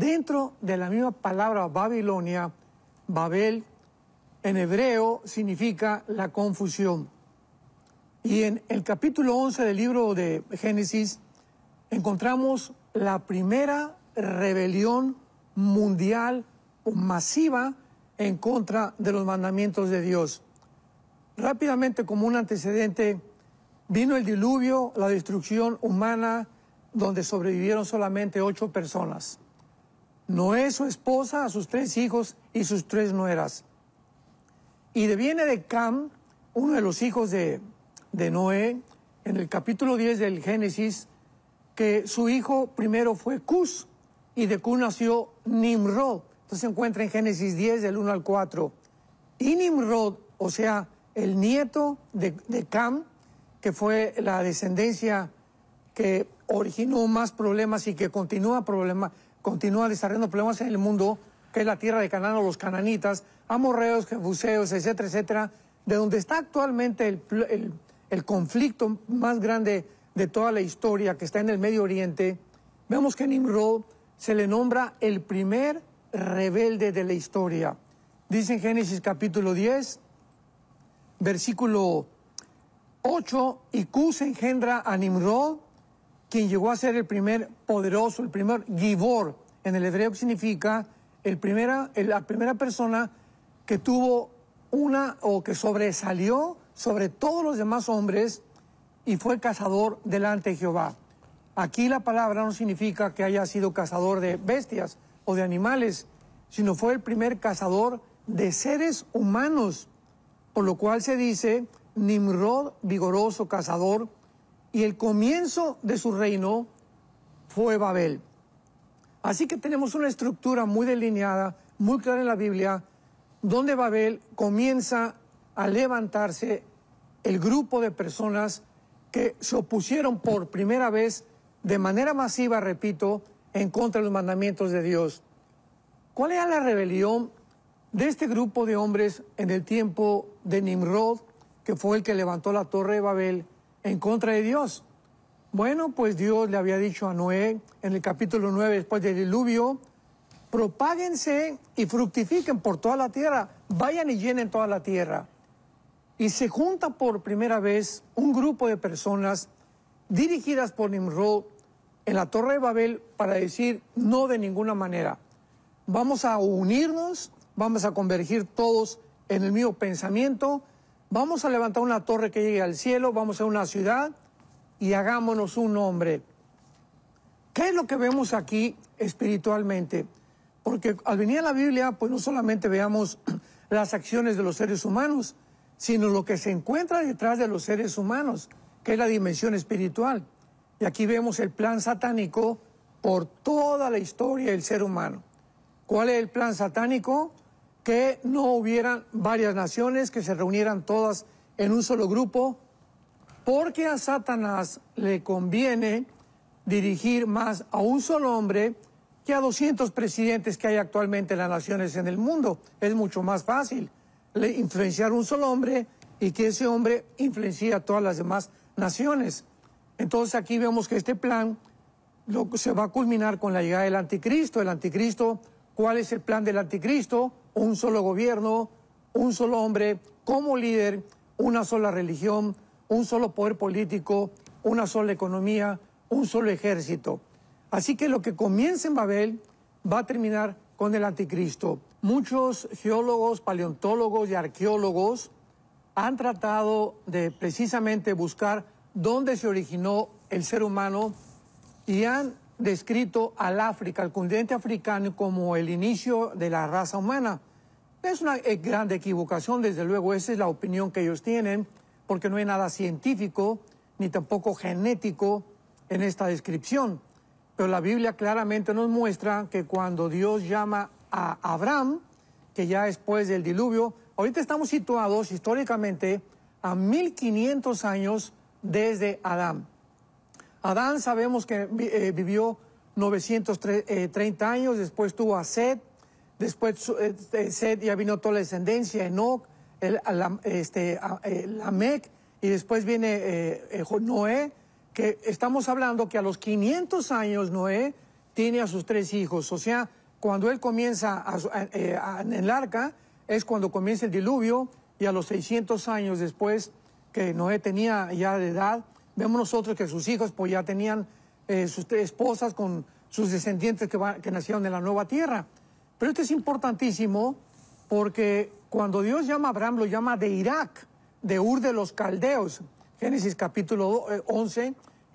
dentro de la misma palabra Babilonia, Babel en hebreo significa la confusión. Y en el capítulo 11 del libro de Génesis encontramos la primera rebelión mundial masiva en contra de los mandamientos de Dios. Rápidamente, como un antecedente, vino el diluvio, la destrucción humana, donde sobrevivieron solamente ocho personas. Noé, su esposa, a sus tres hijos y sus tres nueras. Y viene de Cam, uno de los hijos de, Noé, en el capítulo 10 del Génesis, que su hijo primero fue Cus, y de Cus nació Nimrod. Entonces se encuentra en Génesis 10, del 1 al 4. Y Nimrod, o sea, el nieto de, de Cam, que fue la descendencia que originó más problemas y que continúa problemas continúa desarrollando problemas en el mundo, que es la tierra de Canaán o los cananitas, amorreos, jebuseos, etcétera, etcétera, de donde está actualmente el, conflicto más grande de toda la historia que está en el Medio Oriente, vemos que Nimrod se le nombra el primer rebelde de la historia. Dice en Génesis capítulo 10, versículo 8, y Cus engendra a Nimrod, quien llegó a ser el primer poderoso, el primer gibor en el hebreo, significa el la primera persona que tuvo una o que sobresalió sobre todos los demás hombres y fue cazador delante de Jehová. Aquí la palabra no significa que haya sido cazador de bestias o de animales, sino fue el primer cazador de seres humanos, por lo cual se dice Nimrod, vigoroso cazador y el comienzo de su reino fue Babel. Así que tenemos una estructura muy delineada, muy clara en la Biblia, donde Babel comienza a levantarse el grupo de personas que se opusieron por primera vez de manera masiva, repito, en contra de los mandamientos de Dios. ¿Cuál era la rebelión de este grupo de hombres en el tiempo de Nimrod, que fue el que levantó la torre de Babel, en contra de Dios. Bueno, pues Dios le había dicho a Noé en el capítulo 9 después del diluvio, propáguense y fructifiquen por toda la tierra, vayan y llenen toda la tierra. Y se junta por primera vez un grupo de personas dirigidas por Nimrod en la Torre de Babel para decir no de ninguna manera. Vamos a unirnos, vamos a convergir todos en el mismo pensamiento vamos a levantar una torre que llegue al cielo, vamos a una ciudad y hagámonos un nombre. ¿Qué es lo que vemos aquí espiritualmente? Porque al venir a la Biblia, pues no solamente veamos las acciones de los seres humanos, sino lo que se encuentra detrás de los seres humanos, que es la dimensión espiritual. Y aquí vemos el plan satánico por toda la historia del ser humano. ¿Cuál es el plan satánico? que no hubieran varias naciones, que se reunieran todas en un solo grupo, porque a Satanás le conviene dirigir más a un solo hombre que a 200 presidentes que hay actualmente en las naciones en el mundo. Es mucho más fácil influenciar influenciar un solo hombre y que ese hombre influencie a todas las demás naciones. Entonces aquí vemos que este plan se va a culminar con la llegada del anticristo. El anticristo, ¿cuál es el plan del anticristo? un solo gobierno, un solo hombre como líder, una sola religión, un solo poder político, una sola economía, un solo ejército. Así que lo que comienza en Babel va a terminar con el anticristo. Muchos geólogos, paleontólogos y arqueólogos han tratado de precisamente buscar dónde se originó el ser humano y han descrito al África, al continente africano, como el inicio de la raza humana. Es una eh, gran equivocación, desde luego, esa es la opinión que ellos tienen, porque no hay nada científico ni tampoco genético en esta descripción. Pero la Biblia claramente nos muestra que cuando Dios llama a Abraham, que ya después del diluvio, ahorita estamos situados históricamente a 1500 años desde Adán. Adán sabemos que eh, vivió 930 eh, años, después tuvo a Seth, después eh, eh ya vino toda la descendencia, Enoch, el, este, y después viene Noé, que estamos hablando que a los 500 años Noé tiene a sus tres hijos, o sea, cuando él comienza a, en el arca, es cuando comienza el diluvio, y a los 600 años después que Noé tenía ya de edad, Vemos nosotros que sus hijos pues ya tenían eh, sus esposas con sus descendientes que, nacieron en la nueva tierra. Pero esto es importantísimo porque cuando Dios llama a Abraham, lo llama de Irak, de Ur de los Caldeos, Génesis capítulo 11, eh,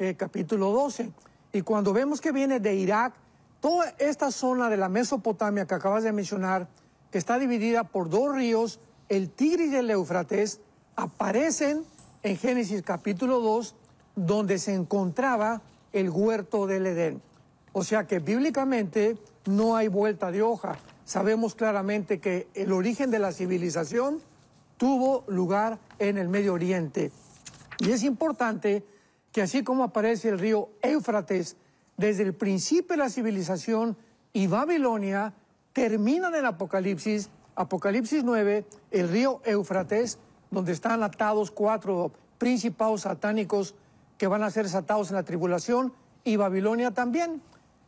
eh, capítulo 12. Y cuando vemos que viene de Irak, toda esta zona de la Mesopotamia que acabas de mencionar, que está dividida por dos ríos, el Tigris y el Eufrates, aparecen en Génesis capítulo 2 donde se encontraba el huerto del Edén. O sea que bíblicamente no hay vuelta de hoja. Sabemos claramente que el origen de la civilización tuvo lugar en el Medio Oriente. Y es importante que así como aparece el río Éufrates, desde el principio de la civilización y Babilonia, termina en el Apocalipsis, Apocalipsis 9, el río Éufrates, donde están atados cuatro principados satánicos que van a ser desatados en la tribulación y Babilonia también.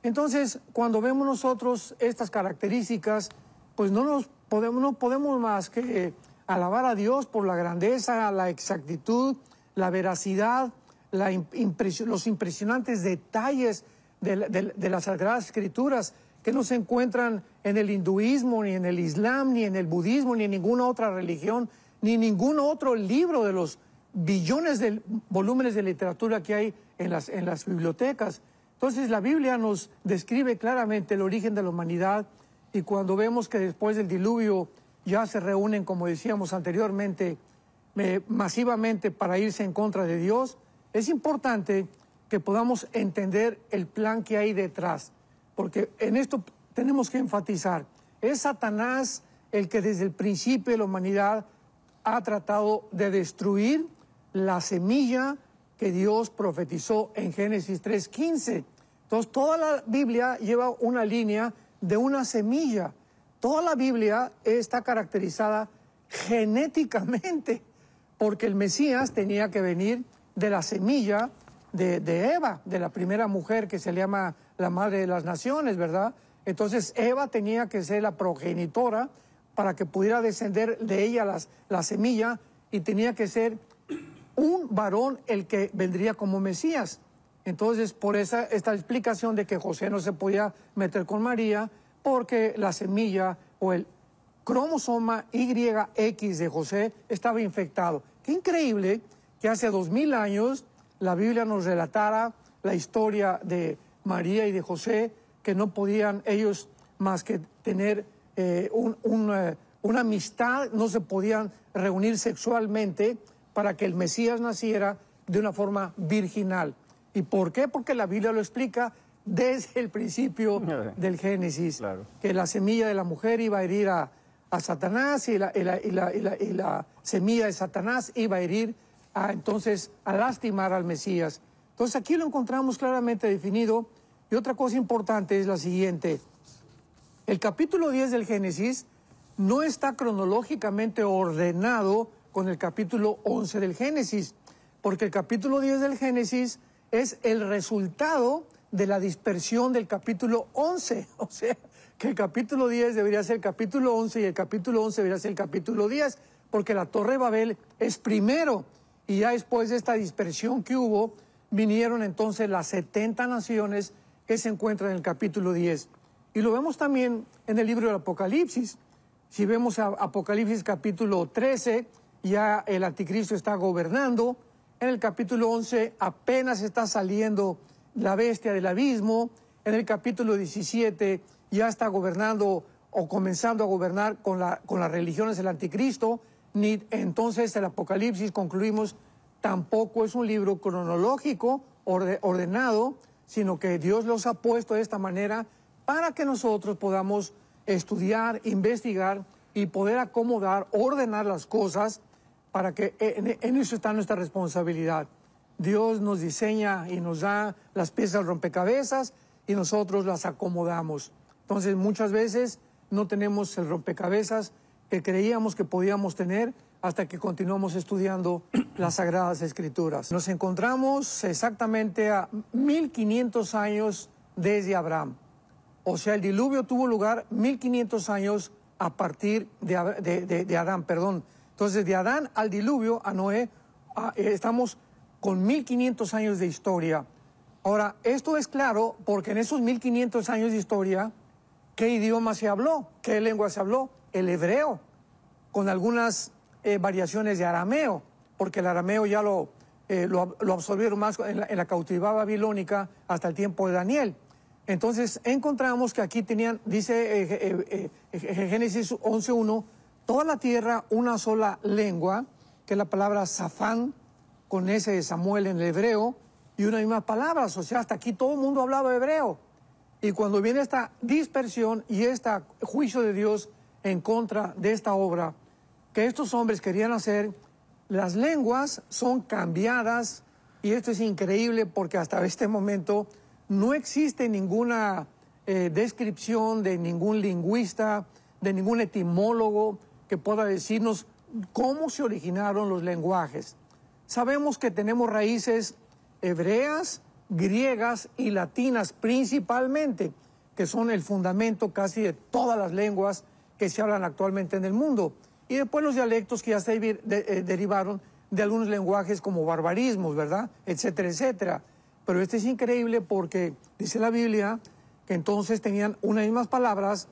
Entonces, cuando vemos nosotros estas características, pues no nos podemos, no podemos más que eh, alabar a Dios por la grandeza, la exactitud, la veracidad, los impresionantes detalles de, de, las Sagradas Escrituras que no se encuentran en el hinduismo, ni en el islam, ni en el budismo, ni en ninguna otra religión, ni ningún otro libro de los billones de volúmenes de literatura que hay en las, bibliotecas. Entonces la Biblia nos describe claramente el origen de la humanidad y cuando vemos que después del diluvio ya se reúnen, como decíamos anteriormente, masivamente para irse en contra de Dios, es importante que podamos entender el plan que hay detrás, porque en esto tenemos que enfatizar, es Satanás el que desde el principio de la humanidad ha tratado de destruir la semilla que Dios profetizó en Génesis 3.15. Entonces, toda la Biblia lleva una línea de una semilla. Toda la Biblia está caracterizada genéticamente, porque el Mesías tenía que venir de la semilla de, Eva, de la primera mujer que se le llama la madre de las naciones, ¿verdad? Entonces Eva tenía que ser la progenitora para que pudiera descender de ella la semilla y tenía que ser un varón el que vendría como Mesías. Entonces, por esa, esta explicación de que José no se podía meter con María, porque la semilla o el cromosoma YX de José estaba infectado. Qué increíble que hace dos mil años la Biblia nos relatara la historia de María y de José, que no podían ellos más que tener eh, un, eh, una amistad, no se podían reunir sexualmente, para que el Mesías naciera de una forma virginal. ¿Y por qué? Porque la Biblia lo explica desde el principio del Génesis, que la semilla de la mujer iba a herir a, Satanás y la, semilla de Satanás iba a herir a, entonces a lastimar al Mesías. Entonces aquí lo encontramos claramente definido. Y otra cosa importante es la siguiente. El capítulo 10 del Génesis no está cronológicamente ordenado con el capítulo 11 del Génesis, porque el capítulo 10 del Génesis es el resultado de la dispersión del capítulo 11. O sea, que el capítulo 10 debería ser el capítulo 11 y el capítulo 11 debería ser el capítulo 10, porque la Torre de Babel es primero. Y ya después de esta dispersión que hubo, vinieron entonces las 70 naciones que se encuentran en el capítulo 10. Y lo vemos también en el libro del Apocalipsis. Si vemos Apocalipsis capítulo 13, ya el anticristo está gobernando. En el capítulo 11 apenas está saliendo la bestia del abismo. En el capítulo 17 ya está gobernando o comenzando a gobernar con, la, con las religiones del anticristo. Ni, entonces el Apocalipsis, concluimos, tampoco es un libro cronológico ordenado, sino que Dios los ha puesto de esta manera para que nosotros podamos estudiar, investigar y poder acomodar, ordenar las cosas para que eh, en, eso está nuestra responsabilidad. Dios nos diseña y nos da las piezas rompecabezas y nosotros las acomodamos. Entonces muchas veces no tenemos el rompecabezas que creíamos que podíamos tener hasta que continuamos estudiando las Sagradas Escrituras. Nos encontramos exactamente a 1500 años desde Abraham. O sea, el diluvio tuvo lugar 1500 años a partir de, de, de Adán, perdón, entonces, de Adán al diluvio a Noé, eh, estamos con 1500 años de historia. Ahora, esto es claro porque en esos 1500 años de historia, ¿qué idioma se habló? ¿Qué lengua se habló? El hebreo, con algunas eh, variaciones de arameo, porque el arameo ya lo, eh, lo, absorbieron más en la, en cautividad babilónica hasta el tiempo de Daniel. Entonces encontramos que aquí tenían, dice Génesis Génesis 11.1, toda la tierra una sola lengua, que es la palabra Zafán, con ese de Samuel en el hebreo, y una misma palabra, o sea, hasta aquí todo el mundo hablaba hebreo. Y cuando viene esta dispersión y este juicio de Dios en contra de esta obra que estos hombres querían hacer, las lenguas son cambiadas, y esto es increíble porque hasta este momento no existe ninguna eh, descripción de ningún lingüista, de ningún etimólogo, que pueda decirnos cómo se originaron los lenguajes. Sabemos que tenemos raíces hebreas, griegas y latinas principalmente, que son el fundamento casi de todas las lenguas que se hablan actualmente en el mundo. Y después los dialectos que ya se eh, derivaron de algunos lenguajes como barbarismos, ¿verdad? Etcétera, etcétera. Pero este es increíble porque dice la Biblia que entonces tenían unas mismas palabras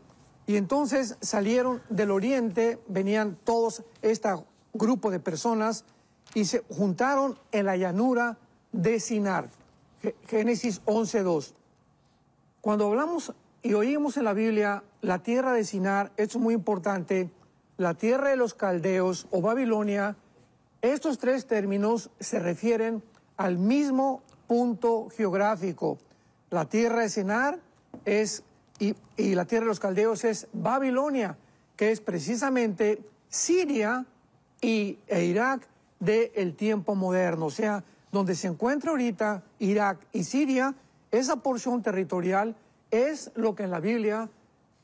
y entonces salieron del oriente, venían todos este grupo de personas y se juntaron en la llanura de Sinar. Génesis 11.2. Cuando hablamos y oímos en la Biblia la tierra de Sinar, esto es muy importante, la tierra de los caldeos o Babilonia, estos tres términos se refieren al mismo punto geográfico. La tierra de Sinar es y, la tierra de los caldeos es Babilonia, que es precisamente Siria y, e Irak del tiempo moderno. O sea, donde se encuentra ahorita Irak y Siria, esa porción territorial es lo que en la Biblia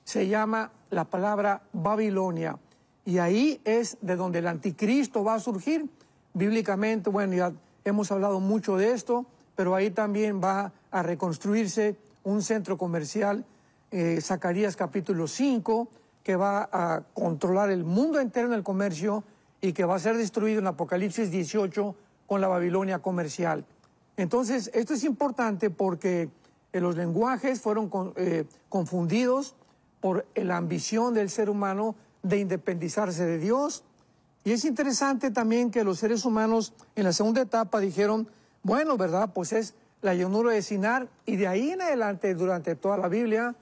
se llama la palabra Babilonia. Y ahí es de donde el anticristo va a surgir. Bíblicamente, bueno, ya hemos hablado mucho de esto, pero ahí también va a reconstruirse un centro comercial eh, Zacarías capítulo 5, que va a controlar el mundo entero en el comercio y que va a ser destruido en Apocalipsis 18 con la Babilonia comercial. Entonces, esto es importante porque eh, los lenguajes fueron eh, confundidos por la ambición del ser humano de independizarse de Dios. Y es interesante también que los seres humanos en la segunda etapa dijeron, bueno, ¿verdad? Pues es la llanura de Sinar y de ahí en adelante durante toda la Biblia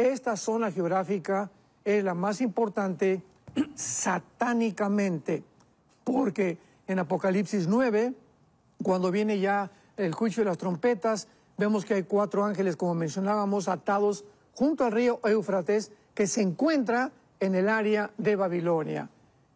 esta zona geográfica es la más importante satánicamente, porque en Apocalipsis 9, cuando viene ya el juicio de las trompetas, vemos que hay cuatro ángeles, como mencionábamos, atados junto al río Éufrates, que se encuentra en el área de Babilonia.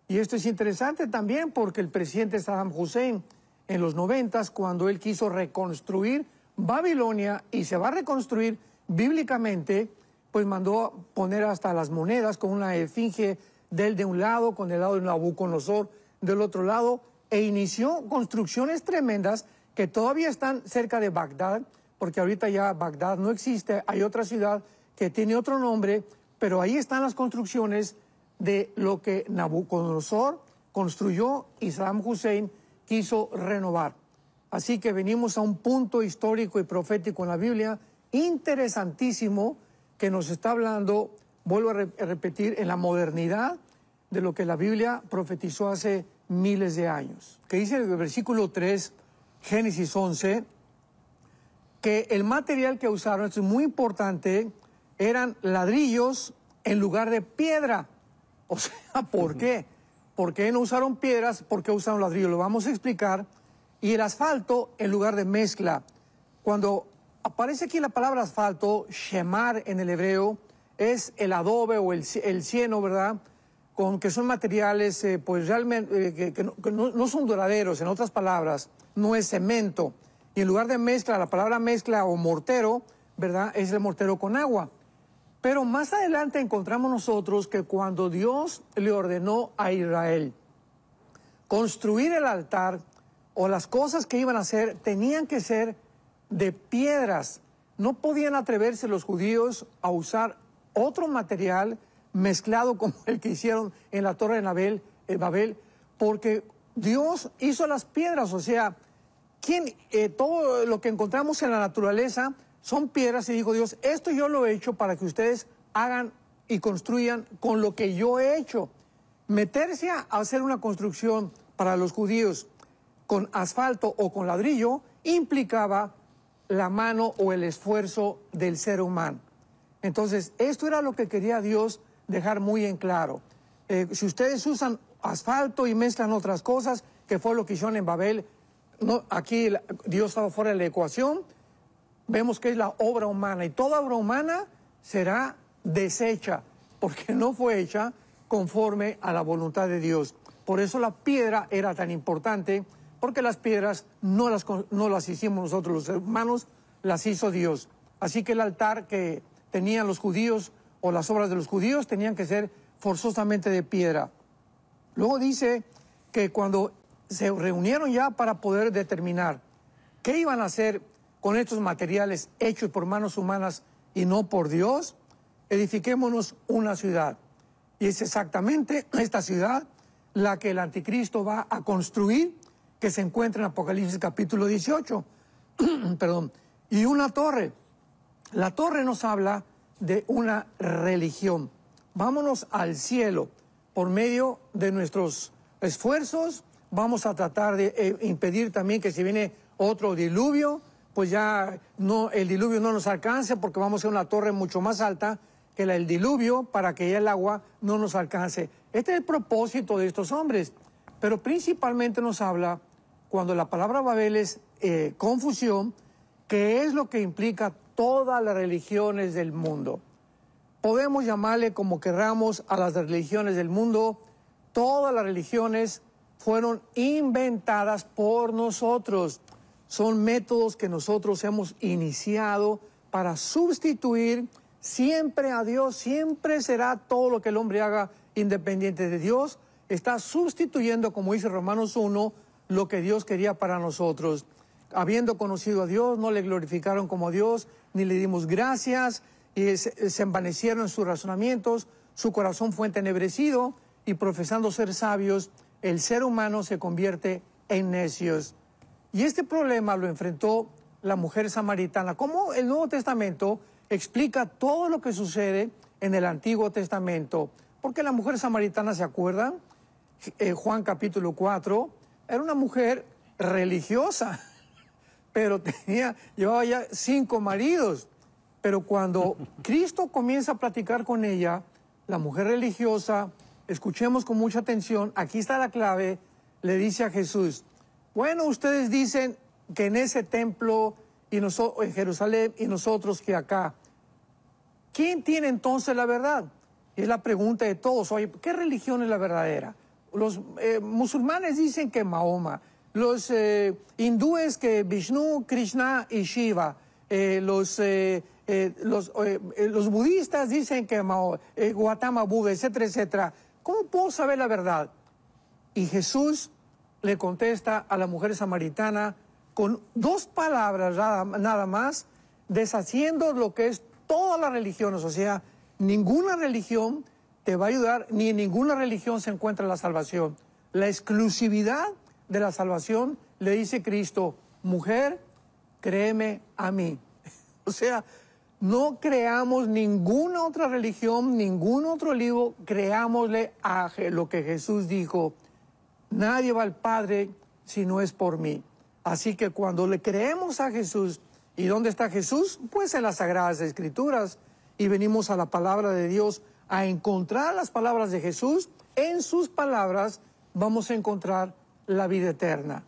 Y esto es interesante también porque el presidente Saddam Hussein, en los noventas, cuando él quiso reconstruir Babilonia y se va a reconstruir bíblicamente, pues mandó poner hasta las monedas con una efinge de de un lado, con el lado de Nabucodonosor del otro lado, e inició construcciones tremendas que todavía están cerca de Bagdad, porque ahorita ya Bagdad no existe, hay otra ciudad que tiene otro nombre, pero ahí están las construcciones de lo que Nabucodonosor construyó y Saddam Hussein quiso renovar. Así que venimos a un punto histórico y profético en la Biblia interesantísimo que nos está hablando, vuelvo a, repetir, en la modernidad de lo que la Biblia profetizó hace miles de años. Que dice el versículo 3, Génesis 11, que el material que usaron, esto es muy importante, eran ladrillos en lugar de piedra. O sea, ¿por qué? ¿Por qué no usaron piedras? ¿Por qué usaron ladrillos? Lo vamos a explicar. Y el asfalto en lugar de mezcla. Cuando aparece aquí la palabra asfalto, shemar en el hebreo, es el adobe o el, el cieno, ¿verdad? Con que son materiales, eh, pues realmente, eh, que, no, no, son duraderos, en otras palabras, no es cemento. Y en lugar de mezcla, la palabra mezcla o mortero, ¿verdad? Es el mortero con agua. Pero más adelante encontramos nosotros que cuando Dios le ordenó a Israel construir el altar o las cosas que iban a hacer, tenían que ser de piedras. No podían atreverse los judíos a usar otro material mezclado como el que hicieron en la torre de eh, Babel, porque Dios hizo las piedras, o sea, ¿quién, eh, todo lo que encontramos en la naturaleza son piedras y dijo Dios, esto yo lo he hecho para que ustedes hagan y construyan con lo que yo he hecho. Meterse a hacer una construcción para los judíos con asfalto o con ladrillo implicaba la mano o el esfuerzo del ser humano. Entonces, esto era lo que quería Dios dejar muy en claro. Eh, si ustedes usan asfalto y mezclan otras cosas, que fue lo que hicieron en Babel, aquí Dios estaba fuera de la ecuación, vemos que es la obra humana y toda obra humana será deshecha, porque no fue hecha conforme a la voluntad de Dios. Por eso la piedra era tan importante porque las piedras no las, no las hicimos nosotros los hermanos, las hizo Dios. Así que el altar que tenían los judíos o las obras de los judíos tenían que ser forzosamente de piedra. Luego dice que cuando se reunieron ya para poder determinar qué iban a hacer con estos materiales hechos por manos humanas y no por Dios, edifiquémonos una ciudad. Y es exactamente esta ciudad la que el anticristo va a construir que se encuentra en Apocalipsis capítulo 18. Perdón. Y una torre. La torre nos habla de una religión. Vámonos al cielo. Por medio de nuestros esfuerzos vamos a tratar de eh, impedir también que si viene otro diluvio, pues ya no, el diluvio no nos alcance porque vamos a una torre mucho más alta que la del diluvio para que ya el agua no nos alcance. Este es el propósito de estos hombres, pero principalmente nos habla cuando la palabra Babel es eh, confusión, que es lo que implica todas las religiones del mundo. Podemos llamarle como querramos a las religiones del mundo, todas las religiones fueron inventadas por nosotros. Son métodos que nosotros hemos iniciado para sustituir siempre a Dios, siempre será todo lo que el hombre haga independiente de Dios. Está sustituyendo, como dice Romanos 1, lo que Dios quería para nosotros. Habiendo conocido a Dios, no le glorificaron como Dios, ni le dimos gracias, y se, envanecieron en sus razonamientos, su corazón fue entenebrecido, y profesando ser sabios, el ser humano se convierte en necios. Y este problema lo enfrentó la mujer samaritana. ¿Cómo el Nuevo Testamento explica todo lo que sucede en el Antiguo Testamento? Porque la mujer samaritana, ¿se acuerdan? ...en eh, Juan capítulo 4, era una mujer religiosa, pero tenía, llevaba ya cinco maridos. Pero cuando Cristo comienza a platicar con ella, la mujer religiosa, escuchemos con mucha atención, aquí está la clave, le dice a Jesús, bueno, ustedes dicen que en ese templo y en Jerusalén y nosotros que acá. ¿Quién tiene entonces la verdad? Y es la pregunta de todos, oye, ¿qué religión es la verdadera? Los eh, musulmanes dicen que Mahoma, los eh, hindúes que Vishnu, Krishna y Shiva, eh, los, los, budistas dicen que Mahoma, Gautama Buda, etcétera, etcétera. ¿Cómo puedo saber la verdad? Y Jesús le contesta a la mujer samaritana con dos palabras nada más, deshaciendo lo que es toda la religión, o sea, ninguna religión te va a ayudar, ni en ninguna religión se encuentra la salvación. La exclusividad de la salvación le dice Cristo, mujer, créeme a mí. o sea, no creamos ninguna otra religión, ningún otro libro, creámosle a lo que Jesús dijo, nadie va al Padre si no es por mí. Así que cuando le creemos a Jesús, ¿y dónde está Jesús? Pues en las Sagradas Escrituras, y venimos a la palabra de Dios a encontrar las palabras de Jesús, en sus palabras vamos a encontrar la vida eterna.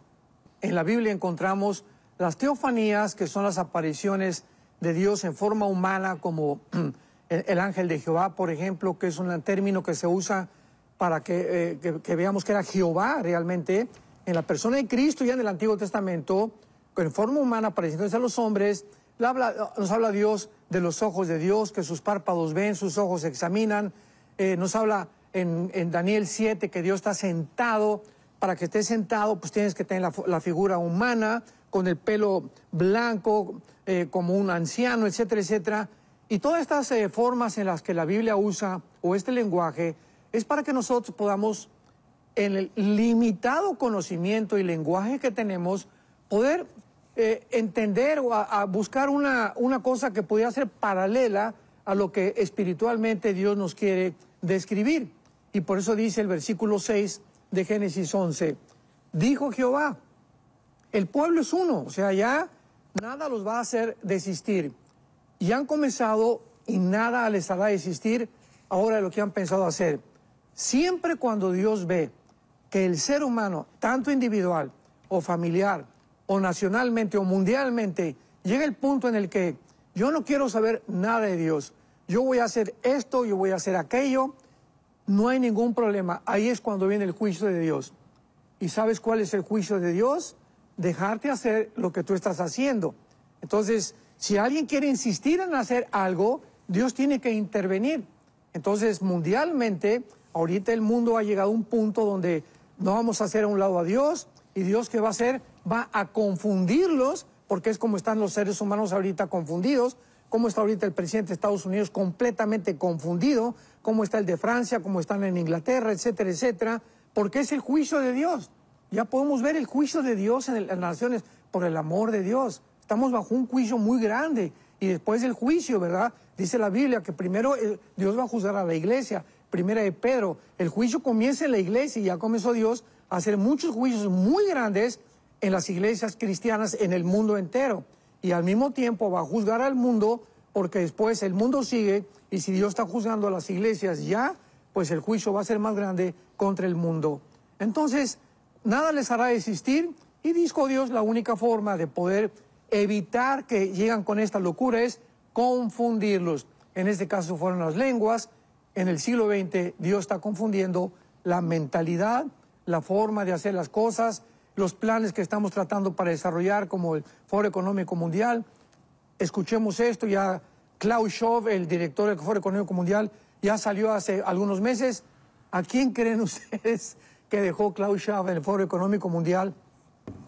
En la Biblia encontramos las teofanías, que son las apariciones de Dios en forma humana, como el, ángel de Jehová, por ejemplo, que es un término que se usa para eh, que, veamos que era Jehová realmente, en la persona de Cristo ya en el Antiguo Testamento, en forma humana, apareciéndose a los hombres, nos habla Dios de los ojos de Dios, que sus párpados ven, sus ojos examinan. Eh, nos habla en, Daniel 7 que Dios está sentado. Para que esté sentado, pues tienes que tener la, figura humana, con el pelo blanco, eh, como un anciano, etcétera, etcétera. Y todas estas eh, formas en las que la Biblia usa o este lenguaje es para que nosotros podamos, en el limitado conocimiento y lenguaje que tenemos, poder eh, entender o a, buscar una, cosa que pudiera ser paralela a lo que espiritualmente Dios nos quiere describir. Y por eso dice el versículo 6 de Génesis 11, dijo Jehová, el pueblo es uno, o sea, ya nada los va a hacer desistir. Y han comenzado y nada les hará desistir ahora de lo que han pensado hacer. Siempre cuando Dios ve que el ser humano, tanto individual o familiar, o nacionalmente o mundialmente, llega el punto en el que yo no quiero saber nada de Dios. Yo voy a hacer esto, yo voy a hacer aquello. No hay ningún problema. Ahí es cuando viene el juicio de Dios. ¿Y sabes cuál es el juicio de Dios? Dejarte hacer lo que tú estás haciendo. Entonces, si alguien quiere insistir en hacer algo, Dios tiene que intervenir. Entonces, mundialmente, ahorita el mundo ha llegado a un punto donde no vamos a hacer a un lado a Dios, y Dios que va a hacer, va a confundirlos, porque es como están los seres humanos ahorita confundidos, como está ahorita el presidente de Estados Unidos completamente confundido, como está el de Francia, como están en Inglaterra, etcétera, etcétera, porque es el juicio de Dios. Ya podemos ver el juicio de Dios en, las naciones, por el amor de Dios. Estamos bajo un juicio muy grande y después del juicio, ¿verdad? Dice la Biblia que primero eh, Dios va a juzgar a la iglesia, primera de Pedro, el juicio comienza en la iglesia y ya comenzó Dios hacer muchos juicios muy grandes en las iglesias cristianas en el mundo entero. Y al mismo tiempo va a juzgar al mundo porque después el mundo sigue y si Dios está juzgando a las iglesias ya, pues el juicio va a ser más grande contra el mundo. Entonces, nada les hará desistir y dijo Dios, la única forma de poder evitar que llegan con esta locura es confundirlos. En este caso fueron las lenguas. En el siglo XX Dios está confundiendo la mentalidad la forma de hacer las cosas, los planes que estamos tratando para desarrollar como el Foro Económico Mundial. Escuchemos esto, ya Klaus Schaub, el director del Foro Económico Mundial, ya salió hace algunos meses. ¿A quién creen ustedes que dejó Klaus Schaub en el Foro Económico Mundial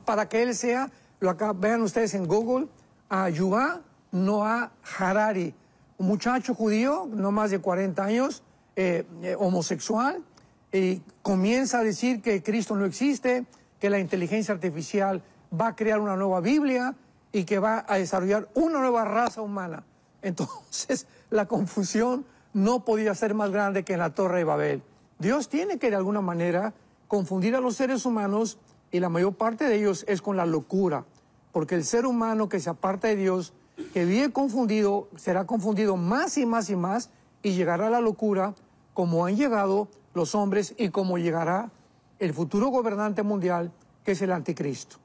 para que él sea, lo acá, vean ustedes en Google, a Yuval Noah Harari, un muchacho judío, no más de 40 años, eh, eh, homosexual, y comienza a decir que Cristo no existe, que la inteligencia artificial va a crear una nueva Biblia y que va a desarrollar una nueva raza humana. Entonces, la confusión no podía ser más grande que en la Torre de Babel. Dios tiene que de alguna manera confundir a los seres humanos y la mayor parte de ellos es con la locura, porque el ser humano que se aparta de Dios, que viene confundido, será confundido más y más y más y llegará a la locura como han llegado los hombres y cómo llegará el futuro gobernante mundial, que es el anticristo.